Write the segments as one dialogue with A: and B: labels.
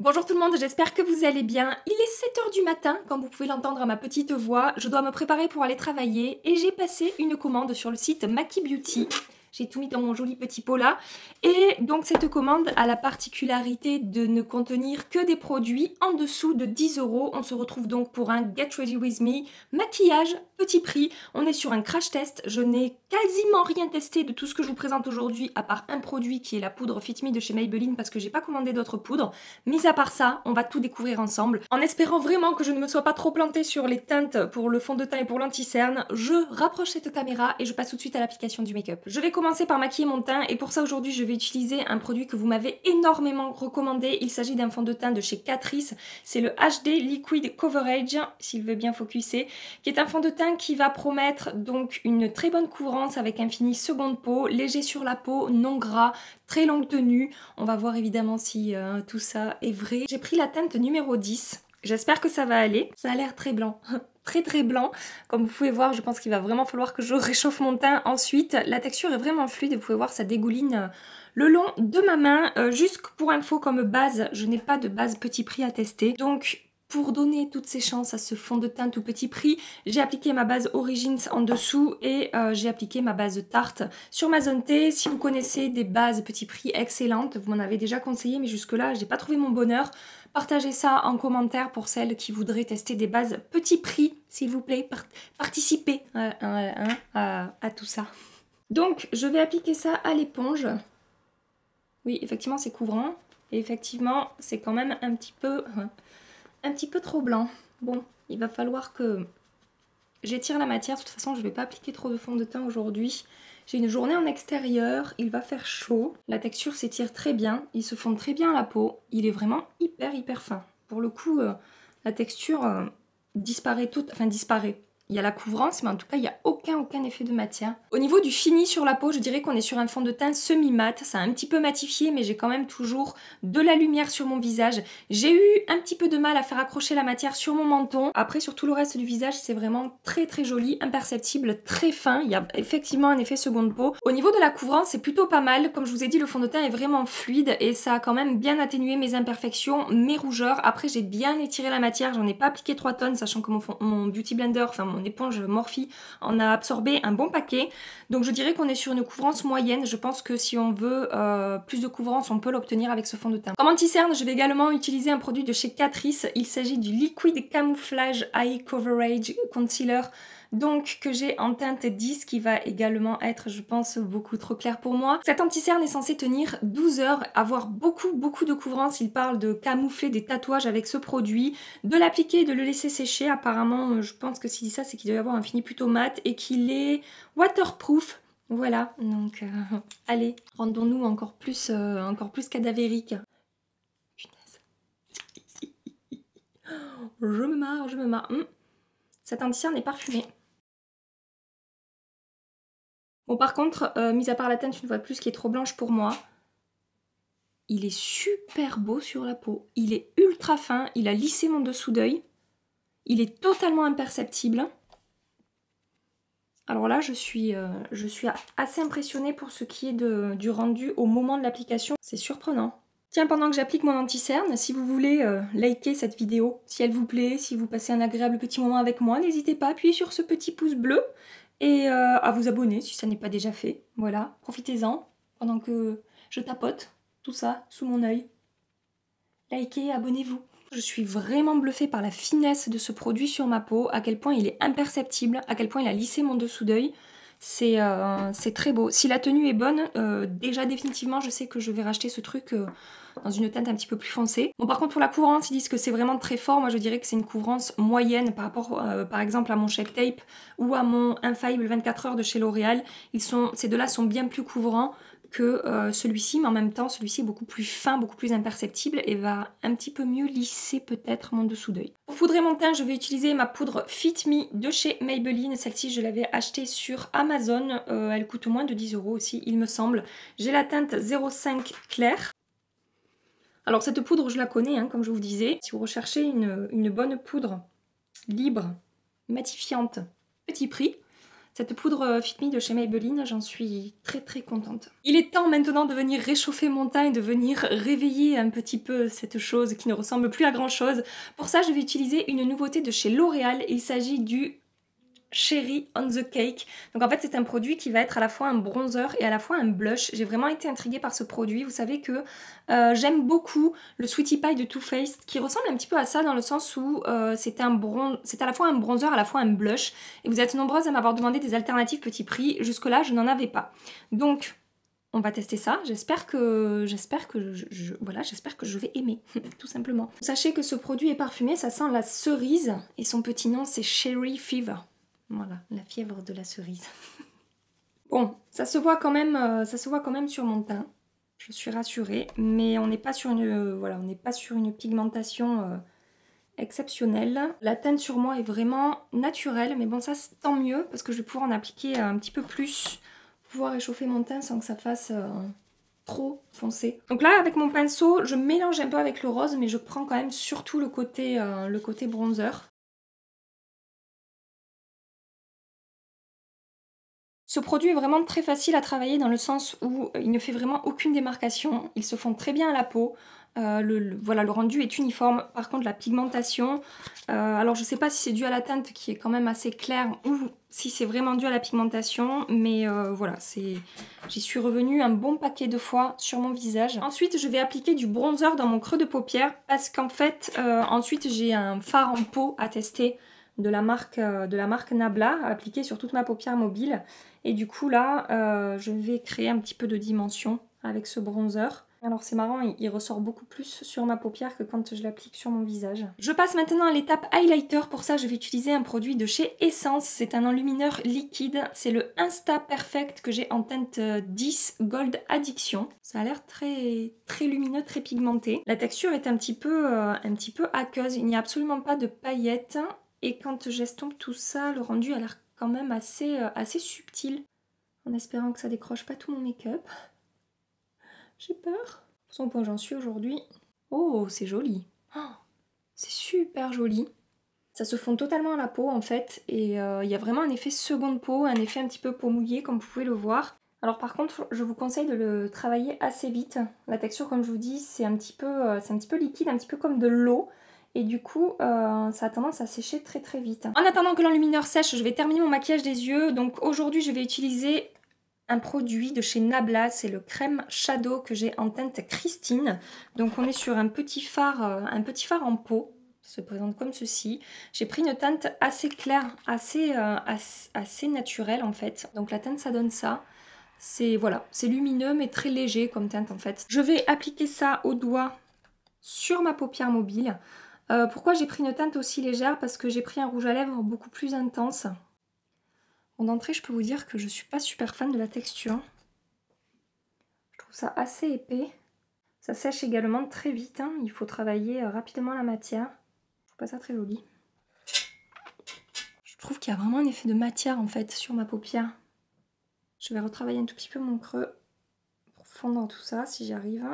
A: Bonjour tout le monde, j'espère que vous allez bien. Il est 7h du matin, comme vous pouvez l'entendre à ma petite voix. Je dois me préparer pour aller travailler et j'ai passé une commande sur le site Maki Beauty. J'ai tout mis dans mon joli petit pot là. Et donc cette commande a la particularité de ne contenir que des produits en dessous de 10 euros. On se retrouve donc pour un Get Ready With Me maquillage, petit prix. On est sur un crash test. Je n'ai quasiment rien testé de tout ce que je vous présente aujourd'hui à part un produit qui est la poudre Fit Me de chez Maybelline parce que j'ai pas commandé d'autres poudres. Mis à part ça, on va tout découvrir ensemble. En espérant vraiment que je ne me sois pas trop plantée sur les teintes pour le fond de teint et pour l'anti-cerne, je rapproche cette caméra et je passe tout de suite à l'application du make-up. Je vais commencer par maquiller mon teint et pour ça aujourd'hui je vais utiliser un produit que vous m'avez énormément recommandé. Il s'agit d'un fond de teint de chez Catrice, c'est le HD Liquid Coverage, s'il veut bien focuser, qui est un fond de teint qui va promettre donc une très bonne couvrance avec un fini seconde peau, léger sur la peau, non gras, très longue tenue. On va voir évidemment si euh, tout ça est vrai. J'ai pris la teinte numéro 10. J'espère que ça va aller. Ça a l'air très blanc. très très blanc. Comme vous pouvez voir, je pense qu'il va vraiment falloir que je réchauffe mon teint ensuite. La texture est vraiment fluide vous pouvez voir, ça dégouline euh, le long de ma main. Euh, juste pour info, comme base, je n'ai pas de base petit prix à tester. Donc, pour donner toutes ces chances à ce fond de teint tout petit prix, j'ai appliqué ma base Origins en dessous et euh, j'ai appliqué ma base Tarte sur ma zone T. Si vous connaissez des bases petit prix excellentes, vous m'en avez déjà conseillé, mais jusque-là, j'ai pas trouvé mon bonheur. Partagez ça en commentaire pour celles qui voudraient tester des bases petit prix, s'il vous plaît. participez euh, euh, hein, à tout ça. Donc, je vais appliquer ça à l'éponge. Oui, effectivement, c'est couvrant. Et effectivement, c'est quand même un petit peu, euh, un petit peu trop blanc. Bon, il va falloir que j'étire la matière. De toute façon, je ne vais pas appliquer trop de fond de teint aujourd'hui. J'ai une journée en extérieur, il va faire chaud, la texture s'étire très bien, il se fond très bien à la peau, il est vraiment hyper hyper fin. Pour le coup, euh, la texture euh, disparaît toute, enfin disparaît il y a la couvrance, mais en tout cas, il n'y a aucun, aucun effet de matière. Au niveau du fini sur la peau, je dirais qu'on est sur un fond de teint semi-mat. Ça a un petit peu matifié, mais j'ai quand même toujours de la lumière sur mon visage. J'ai eu un petit peu de mal à faire accrocher la matière sur mon menton. Après, sur tout le reste du visage, c'est vraiment très, très joli, imperceptible, très fin. Il y a effectivement un effet seconde peau. Au niveau de la couvrance, c'est plutôt pas mal. Comme je vous ai dit, le fond de teint est vraiment fluide et ça a quand même bien atténué mes imperfections, mes rougeurs. Après, j'ai bien étiré la matière. J'en ai pas appliqué 3 tonnes, sachant que mon, mon beauty blender, enfin mon mon éponge Morphe en a absorbé un bon paquet. Donc je dirais qu'on est sur une couvrance moyenne. Je pense que si on veut euh, plus de couvrance, on peut l'obtenir avec ce fond de teint. Comme anti-cerne, je vais également utiliser un produit de chez Catrice. Il s'agit du Liquid Camouflage Eye Coverage Concealer donc que j'ai en teinte 10 qui va également être, je pense, beaucoup trop clair pour moi. Cet anti-cerne est censé tenir 12 heures, avoir beaucoup, beaucoup de couvrance. Il parle de camoufler des tatouages avec ce produit, de l'appliquer et de le laisser sécher. Apparemment, je pense que s'il dit ça, c'est qu'il doit y avoir un fini plutôt mat et qu'il est waterproof. Voilà, donc euh, allez, rendons-nous encore plus, euh, encore plus cadavérique. Je me marre, je me marre. Hmm. Cet anti-cerne est parfumé. Bon, par contre, euh, mis à part la teinte, tu ne vois plus, qui est trop blanche pour moi, il est super beau sur la peau. Il est ultra fin, il a lissé mon dessous d'œil. Il est totalement imperceptible. Alors là, je suis, euh, je suis assez impressionnée pour ce qui est du rendu au moment de l'application. C'est surprenant. Tiens, pendant que j'applique mon anti-cerne, si vous voulez euh, liker cette vidéo, si elle vous plaît, si vous passez un agréable petit moment avec moi, n'hésitez pas à appuyer sur ce petit pouce bleu et euh, à vous abonner si ça n'est pas déjà fait. Voilà, profitez-en pendant que je tapote tout ça sous mon œil. Likez, abonnez-vous. Je suis vraiment bluffée par la finesse de ce produit sur ma peau, à quel point il est imperceptible, à quel point il a lissé mon dessous d'œil. C'est euh, très beau. Si la tenue est bonne, euh, déjà définitivement, je sais que je vais racheter ce truc dans une teinte un petit peu plus foncée. Bon, par contre, pour la couvrance, ils disent que c'est vraiment très fort. Moi, je dirais que c'est une couvrance moyenne par rapport, euh, par exemple, à mon shake Tape ou à mon Infaillible 24 h de chez L'Oréal. ces deux-là sont bien plus couvrants que euh, celui-ci, mais en même temps, celui-ci est beaucoup plus fin, beaucoup plus imperceptible et va un petit peu mieux lisser peut-être mon dessous d'œil. Pour poudrer mon teint, je vais utiliser ma poudre Fit Me de chez Maybelline. Celle-ci, je l'avais achetée sur Amazon. Euh, elle coûte au moins de 10 euros aussi, il me semble. J'ai la teinte 05 clair. Alors cette poudre, je la connais, hein, comme je vous disais. Si vous recherchez une, bonne poudre libre, matifiante, petit prix, cette poudre euh, Fit Me de chez Maybelline, j'en suis très très contente. Il est temps maintenant de venir réchauffer mon teint et de venir réveiller un petit peu cette chose qui ne ressemble plus à grand chose. Pour ça, je vais utiliser une nouveauté de chez L'Oréal. Il s'agit du Cherry on the Cake. Donc en fait c'est un produit qui va être à la fois un bronzer et à la fois un blush. J'ai vraiment été intriguée par ce produit. Vous savez que euh, j'aime beaucoup le Sweetie Pie de Too Faced qui ressemble un petit peu à ça dans le sens où euh, c'est à la fois un bronzer, à la fois un blush. Et vous êtes nombreuses à m'avoir demandé des alternatives petit prix. Jusque là je n'en avais pas. Donc on va tester ça. J'espère que j'espère que voilà, j'espère que je vais aimer tout simplement. Sachez que ce produit est parfumé, ça sent la cerise et son petit nom c'est Cherry Fever. Voilà, la fièvre de la cerise. bon, ça se voit quand même, euh, ça se voit quand même sur mon teint. Je suis rassurée, mais on n'est pas sur une, euh, voilà, on n'est pas sur une pigmentation euh, exceptionnelle. La teinte sur moi est vraiment naturelle, mais bon ça tant mieux parce que je vais pouvoir en appliquer un petit peu plus, pouvoir échauffer mon teint sans que ça fasse trop foncé. Donc là avec mon pinceau, je mélange un peu avec le rose, mais je prends quand même surtout le côté, le côté bronzer. Ce produit est vraiment très facile à travailler dans le sens où euh, il ne fait vraiment aucune démarcation, il se fond très bien à la peau, euh, le, voilà, le rendu est uniforme. Par contre, la pigmentation, euh, alors je ne sais pas si c'est dû à la teinte qui est quand même assez claire ou si c'est vraiment dû à la pigmentation, mais voilà, j'y suis revenue un bon paquet de fois sur mon visage. Ensuite, je vais appliquer du bronzer dans mon creux de paupière parce qu'en fait, ensuite j'ai un fard en peau à tester de la marque, euh, de la marque Nabla appliquée sur toute ma paupière mobile. Et du coup là, euh, je vais créer un petit peu de dimension avec ce bronzer. Alors c'est marrant, il ressort beaucoup plus sur ma paupière que quand je l'applique sur mon visage. Je passe maintenant à l'étape highlighter. Pour ça, je vais utiliser un produit de chez Essence. C'est un enlumineur liquide. C'est le Insta Perfect que j'ai en teinte 10 euh, Gold Addiction. Ça a l'air très, très lumineux, très pigmenté. La texture est un petit peu, un petit peu aqueuse. Il n'y a absolument pas de paillettes. Et quand j'estompe tout ça, le rendu a l'air quand même assez, euh, assez subtil. En espérant que ça décroche pas tout mon make-up. J'ai peur. son point j'en suis aujourd'hui. Oh, c'est joli. Oh, c'est super joli. Ça se fond totalement à la peau en fait. Et euh, il y a vraiment un effet seconde peau, un effet un petit peu peau mouillée comme vous pouvez le voir. Alors par contre, je vous conseille de le travailler assez vite. La texture, comme je vous dis, c'est un, petit peu, euh, un petit peu liquide, un petit peu comme de l'eau et du coup euh, ça a tendance à sécher très très vite. En attendant que l'enlumineur sèche, je vais terminer mon maquillage des yeux. Donc aujourd'hui je vais utiliser un produit de chez Nabla, c'est le crème shadow que j'ai en teinte Christine. Donc on est sur un petit fard, euh, un petit fard en peau se présente comme ceci. J'ai pris une teinte assez claire, assez, euh, assez, naturelle en fait. Donc la teinte ça donne ça. C'est voilà, c'est lumineux mais très léger comme teinte en fait. Je vais appliquer ça au doigt sur ma paupière mobile. Euh, pourquoi j'ai pris une teinte aussi légère Parce que j'ai pris un rouge à lèvres beaucoup plus intense. Bon, d'entrée, je peux vous dire que je ne suis pas super fan de la texture. Hein. Je trouve ça assez épais. Ça sèche également très vite. Hein. Il faut travailler euh, rapidement la matière. Je trouve pas ça très joli. Je trouve qu'il y a vraiment un effet de matière en fait sur ma paupière. Je vais retravailler un tout petit peu mon creux pour fondre tout ça si j'y arrive.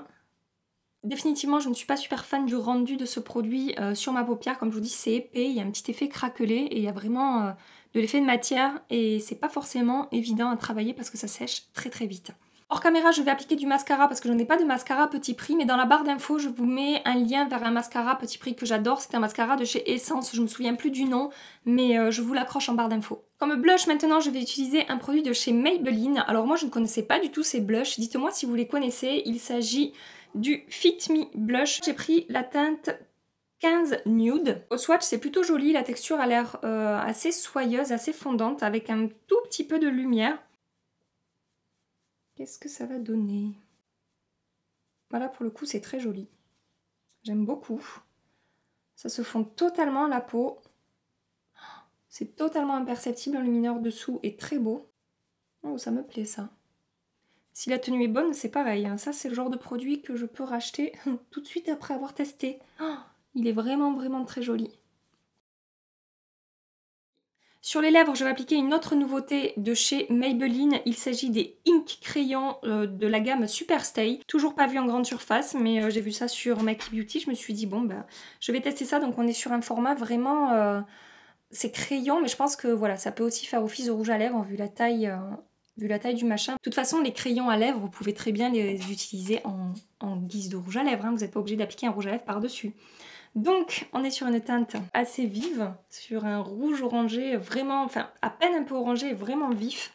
A: Définitivement, je ne suis pas super fan du rendu de ce produit euh, sur ma paupière. Comme je vous dis, c'est épais, il y a un petit effet craquelé et il y a vraiment euh, de l'effet de matière et c'est pas forcément évident à travailler parce que ça sèche très très vite. Hors caméra, je vais appliquer du mascara parce que je n'ai pas de mascara petit prix, mais dans la barre d'infos, je vous mets un lien vers un mascara petit prix que j'adore. C'est un mascara de chez Essence, je ne me souviens plus du nom, mais euh, je vous l'accroche en barre d'infos. Comme blush, maintenant, je vais utiliser un produit de chez Maybelline. Alors moi, je ne connaissais pas du tout ces blushs. Dites-moi si vous les connaissez. Il s'agit du Fit Me Blush. J'ai pris la teinte 15 Nude. Au swatch, c'est plutôt joli. La texture a l'air euh, assez soyeuse, assez fondante, avec un tout petit peu de lumière. Qu'est-ce que ça va donner Voilà, pour le coup, c'est très joli. J'aime beaucoup. Ça se fond totalement la peau. C'est totalement imperceptible. Le lumineur dessous est très beau. Oh, ça me plaît ça. Si la tenue est bonne, c'est pareil. Hein. Ça, c'est le genre de produit que je peux racheter tout de suite après avoir testé. Oh, il est vraiment, vraiment très joli. Sur les lèvres, je vais appliquer une autre nouveauté de chez Maybelline. Il s'agit des Ink crayons euh, de la gamme Stay. Toujours pas vu en grande surface, mais euh, j'ai vu ça sur Make Beauty. Je me suis dit, bon, ben, je vais tester ça. Donc, on est sur un format vraiment... Euh, c'est crayon, mais je pense que voilà, ça peut aussi faire office de rouge à lèvres en vu la taille vu la taille du machin. De toute façon, les crayons à lèvres, vous pouvez très bien les utiliser en, guise de rouge à lèvres. Hein. Vous n'êtes pas obligé d'appliquer un rouge à lèvres par-dessus. Donc, on est sur une teinte assez vive, sur un rouge orangé vraiment, enfin, à peine un peu orangé, vraiment vif.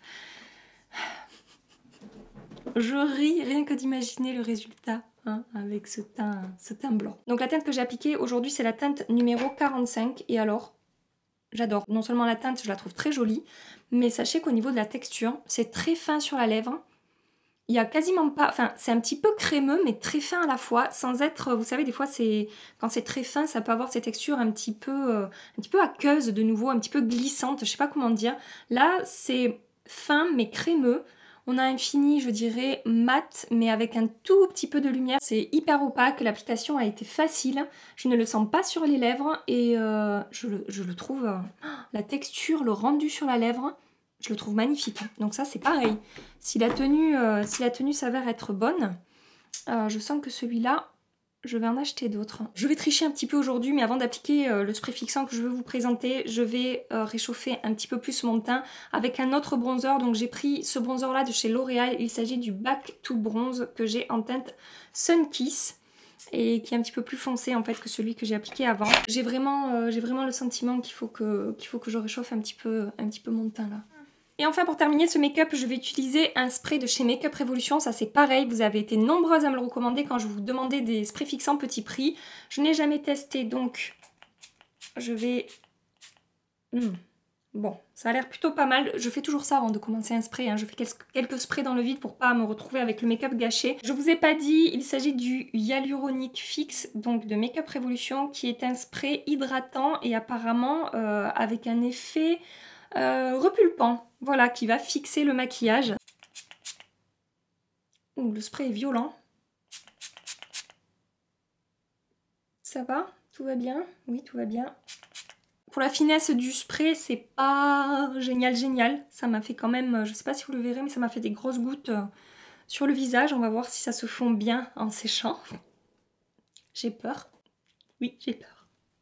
A: Je ris rien que d'imaginer le résultat hein, avec ce teint, ce teint blanc. Donc la teinte que j'ai appliquée aujourd'hui, c'est la teinte numéro 45. Et alors, J'adore. Non seulement la teinte, je la trouve très jolie, mais sachez qu'au niveau de la texture, c'est très fin sur la lèvre. Il y a quasiment pas. Enfin, c'est un petit peu crémeux, mais très fin à la fois, sans être. Vous savez, des fois, c'est quand c'est très fin, ça peut avoir ces textures un petit peu, euh, un petit peu aqueuses de nouveau, un petit peu glissantes. Je sais pas comment dire. Là, c'est fin mais crémeux on a un fini, je dirais, mat, mais avec un tout petit peu de lumière. C'est hyper opaque, l'application a été facile. Je ne le sens pas sur les lèvres et euh, je, le, trouve... Euh, la texture, le rendu sur la lèvre, je le trouve magnifique. Donc ça, c'est pareil. Si la tenue euh, si la tenue s'avère être bonne, je sens que celui-là, je vais en acheter d'autres. Je vais tricher un petit peu aujourd'hui, mais avant d'appliquer euh, le spray fixant que je veux vous présenter, je vais euh, réchauffer un petit peu plus mon teint avec un autre bronzer. Donc j'ai pris ce bronzer là de chez L'Oréal, il s'agit du Back to Bronze que j'ai en teinte Sun Kiss et qui est un petit peu plus foncé en fait que celui que j'ai appliqué avant. J'ai vraiment, euh, vraiment le sentiment qu'il faut, que, faut que je réchauffe un petit peu, un petit peu mon teint là. Et enfin pour terminer ce make-up, je vais utiliser un spray de chez Make-up Revolution, ça c'est pareil, vous avez été nombreuses à me le recommander quand je vous demandais des sprays fixants petit prix. Je n'ai jamais testé donc je vais... Hmm, bon, ça a l'air plutôt pas mal. Je fais toujours ça avant de commencer un spray. Hein. Je fais quelques sprays dans le vide pour pas me retrouver avec le make-up gâché. Je vous ai pas dit, il s'agit du Hyaluronic Fix, donc de up Revolution, qui est un spray hydratant et apparemment euh, avec un effet... Euh, repulpant, voilà, qui va fixer le maquillage. Ouh, le spray est violent. Ça va Tout va bien Oui, tout va bien. Pour la finesse du spray, c'est pas génial, génial. Ça m'a fait quand même, je sais pas si vous le verrez, mais ça m'a fait des grosses gouttes euh, sur le visage. On va voir si ça se fond bien en séchant. J'ai peur. Oui, j'ai peur.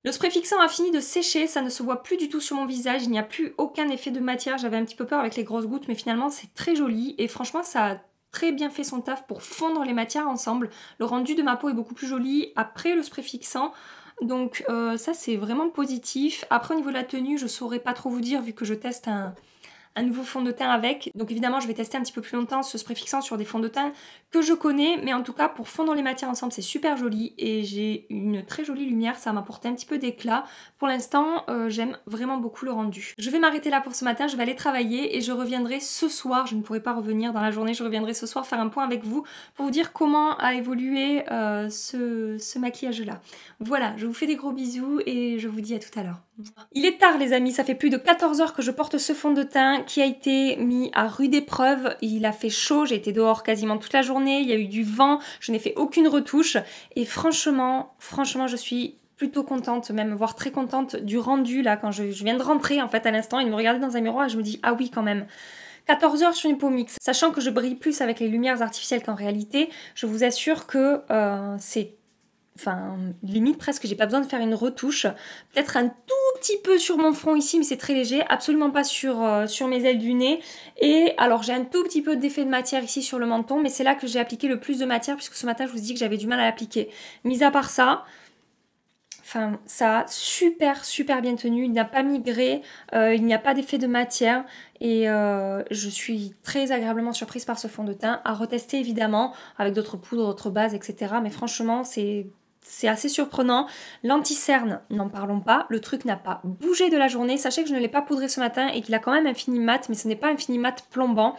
A: Le spray fixant a fini de sécher, ça ne se voit plus du tout sur mon visage, il n'y a plus aucun effet de matière, j'avais un petit peu peur avec les grosses gouttes, mais finalement c'est très joli et franchement ça a très bien fait son taf pour fondre les matières ensemble. Le rendu de ma peau est beaucoup plus joli après le spray fixant. Donc euh, ça c'est vraiment positif. Après au niveau de la tenue, je saurais pas trop vous dire vu que je teste un, un nouveau fond de teint avec. Donc évidemment, je vais tester un petit peu plus longtemps ce spray fixant sur des fonds de teint que je connais, mais en tout cas, pour fondre les matières ensemble, c'est super joli et j'ai une très jolie lumière, ça m'a apporté un petit peu d'éclat. Pour l'instant, euh, j'aime vraiment beaucoup le rendu. Je vais m'arrêter là pour ce matin, je vais aller travailler et je reviendrai ce soir, je ne pourrai pas revenir dans la journée, je reviendrai ce soir faire un point avec vous pour vous dire comment a évolué euh, ce maquillage-là. Voilà, je vous fais des gros bisous et je vous dis à tout à l'heure. Il est tard les amis, ça fait plus de 14 heures que je porte ce fond de teint qui a été mis à rude épreuve. Il a fait chaud, j'ai été dehors quasiment toute la journée, il y a eu du vent, je n'ai fait aucune retouche et franchement, franchement je suis plutôt contente, même voire très contente du rendu là quand je, viens de rentrer en fait à l'instant et de me regarder dans un miroir je me dis ah oui quand même. 14 heures sur une peau mixte, sachant que je brille plus avec les lumières artificielles qu'en réalité, je vous assure que euh, c'est enfin limite presque j'ai pas besoin de faire une retouche peut-être un tout petit peu sur mon front ici mais c'est très léger absolument pas sur, euh, sur mes ailes du nez et alors j'ai un tout petit peu d'effet de matière ici sur le menton mais c'est là que j'ai appliqué le plus de matière puisque ce matin je vous dis que j'avais du mal à l'appliquer mis à part ça Enfin, ça a super super bien tenu, il n'a pas migré, euh, il n'y a pas d'effet de matière et euh, je suis très agréablement surprise par ce fond de teint. À retester évidemment avec d'autres poudres, d'autres bases, etc. Mais franchement, c'est c'est assez surprenant. L'anti-cerne, n'en parlons pas. Le truc n'a pas bougé de la journée. Sachez que je ne l'ai pas poudré ce matin et qu'il a quand même un fini mat, mais ce n'est pas un fini mat plombant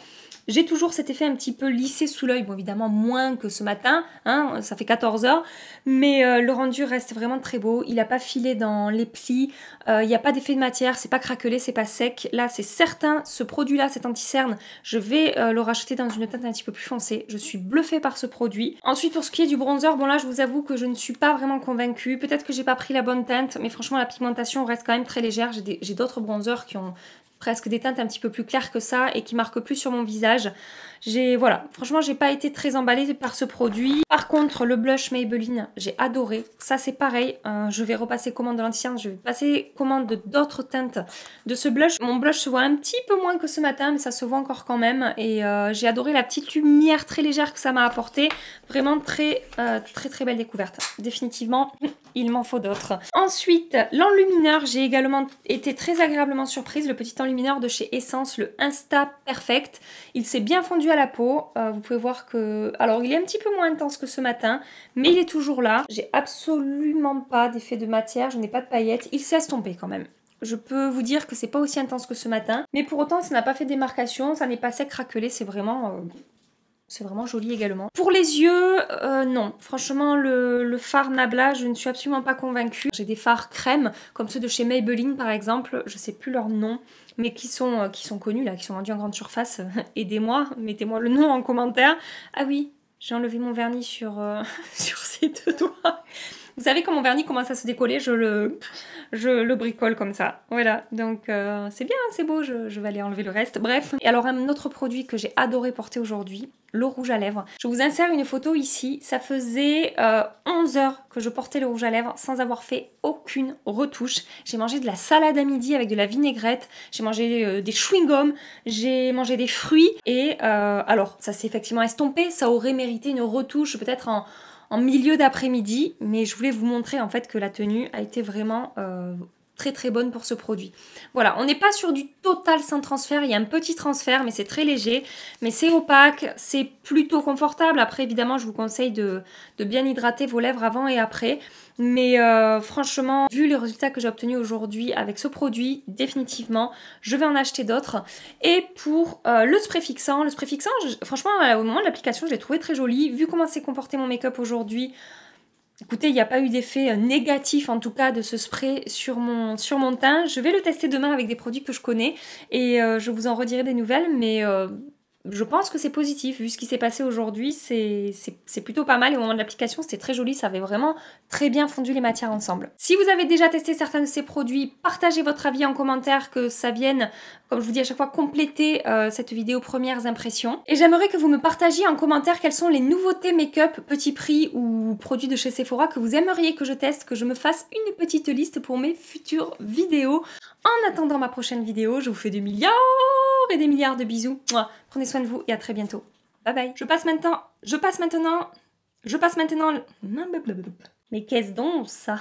A: j'ai toujours cet effet un petit peu lissé sous l'œil. Bon, évidemment, moins que ce matin, hein, ça fait 14 heures, mais euh, le rendu reste vraiment très beau. Il n'a pas filé dans les plis, euh, il n'y a pas d'effet de matière, c'est pas craquelé, c'est pas sec. Là, c'est certain, ce produit-là, cet anti-cerne, je vais euh, le racheter dans une teinte un petit peu plus foncée. Je suis bluffée par ce produit. Ensuite, pour ce qui est du bronzer, bon là, je vous avoue que je ne suis pas vraiment convaincue. Peut-être que j'ai pas pris la bonne teinte, mais franchement, la pigmentation reste quand même très légère. J'ai d'autres bronzers qui ont presque des teintes un petit peu plus claires que ça et qui marquent plus sur mon visage. J'ai voilà, franchement, j'ai pas été très emballée par ce produit. Par contre, le blush Maybelline, j'ai adoré. Ça, c'est pareil. Hein. je vais repasser commande de lanti Je vais passer commande d'autres teintes de ce blush. Mon blush se voit un petit peu moins que ce matin, mais ça se voit encore quand même. Et euh, j'ai adoré la petite lumière très légère que ça m'a apporté. Vraiment très, euh, très, très belle découverte. Définitivement, il m'en faut d'autres. Ensuite, l'enlumineur. J'ai également été très agréablement surprise. Le petit enlumineur de chez Essence, le Insta Perfect. Il s'est bien fondu à la peau. Euh, vous pouvez voir que... Alors, il est un petit peu moins intense que ce matin, mais il est toujours là. J'ai absolument pas d'effet de matière, je n'ai pas de paillettes. Il s'est estompé quand même. Je peux vous dire que c'est pas aussi intense que ce matin, mais pour autant, ça n'a pas fait démarcation, ça n'est pas sec craquelé, c'est vraiment... Euh, c'est vraiment joli également. Pour les yeux, euh, non. Franchement, le, le, fard Nabla, je ne suis absolument pas convaincue. J'ai des fards crème, comme ceux de chez Maybelline par exemple, je ne sais plus leur nom, mais qui sont, euh, qui sont connus là, qui sont vendus en grande surface. Aidez-moi, mettez-moi le nom en commentaire. Ah oui, j'ai enlevé mon vernis sur, euh, sur ces deux doigts. Vous savez quand mon vernis commence à se décoller, je le, je le bricole comme ça. Voilà, donc euh, c'est bien, c'est beau, je, vais aller enlever le reste. Bref, et alors un autre produit que j'ai adoré porter aujourd'hui, le rouge à lèvres. Je vous insère une photo ici. Ça faisait 11 euh, heures que je portais le rouge à lèvres sans avoir fait aucune retouche. J'ai mangé de la salade à midi avec de la vinaigrette. J'ai mangé euh, des chewing-gums. J'ai mangé des fruits. Et alors, ça s'est effectivement estompé. Ça aurait mérité une retouche peut-être en en milieu d'après-midi, mais je voulais vous montrer en fait que la tenue a été vraiment euh, très très bonne pour ce produit. Voilà, on n'est pas sur du total sans transfert, il y a un petit transfert, mais c'est très léger, mais c'est opaque, c'est plutôt confortable. Après, évidemment, je vous conseille de, bien hydrater vos lèvres avant et après. Mais euh, franchement, vu les résultats que j'ai obtenus aujourd'hui avec ce produit, définitivement, je vais en acheter d'autres. Et pour euh, le spray fixant, le spray fixant, franchement, euh, au moment de l'application, je l'ai trouvé très joli. Vu comment s'est comporté mon make-up aujourd'hui, Écoutez, il n'y a pas eu d'effet euh, négatif en tout cas de ce spray sur mon, sur mon teint. Je vais le tester demain avec des produits que je connais et euh, je vous en redirai des nouvelles, mais euh, je pense que c'est positif. Vu ce qui s'est passé aujourd'hui, c'est plutôt pas mal. Et au moment de l'application, c'était très joli. Ça avait vraiment très bien fondu les matières ensemble. Si vous avez déjà testé certains de ces produits, partagez votre avis en commentaire, que ça vienne, comme je vous dis à chaque fois, compléter euh, cette vidéo premières impressions. Et j'aimerais que vous me partagiez en commentaire quelles sont les nouveautés make-up, petit prix ou produits de chez Sephora que vous aimeriez que je teste, que je me fasse une petite liste pour mes futures vidéos. En attendant ma prochaine vidéo, je vous fais des milliards et des milliards de bisous. Prenez soin de vous et à très bientôt. Bye bye. Je passe maintenant. Je passe maintenant. Je passe maintenant. Mais qu'est-ce donc ça